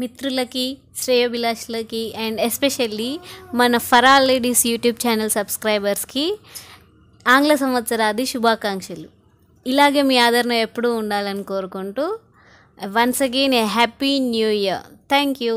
మిత్రులకి శ్రేయోభిలాషులకి and especially మన ఫరా లేడీస్ యూట్యూబ్ ఛానల్ సబ్స్క్రైబర్స్కి ఆంగ్ల సంవత్సరాది శుభాకాంక్షలు ఇలాగే మీ ఆదరణ ఎప్పుడూ ఉండాలని కోరుకుంటూ once again a happy new year thank you